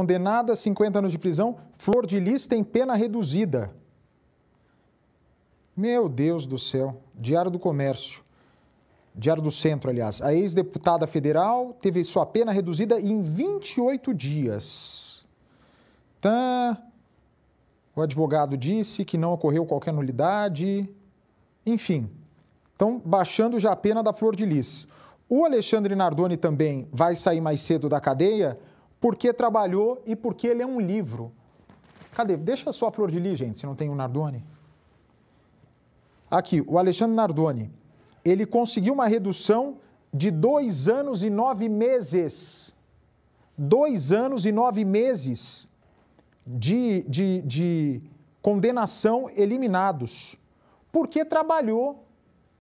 Condenada a 50 anos de prisão, Flor de Lis tem pena reduzida. Meu Deus do céu. Diário do Comércio. Diário do Centro, aliás. A ex-deputada federal teve sua pena reduzida em 28 dias. O advogado disse que não ocorreu qualquer nulidade. Enfim, estão baixando já a pena da Flor de Lis. O Alexandre Nardoni também vai sair mais cedo da cadeia porque trabalhou e porque ele é um livro. Cadê? Deixa só a Flor de li, gente, se não tem o Nardoni. Aqui, o Alexandre Nardoni. Ele conseguiu uma redução de dois anos e nove meses. Dois anos e nove meses de, de, de condenação eliminados. Porque trabalhou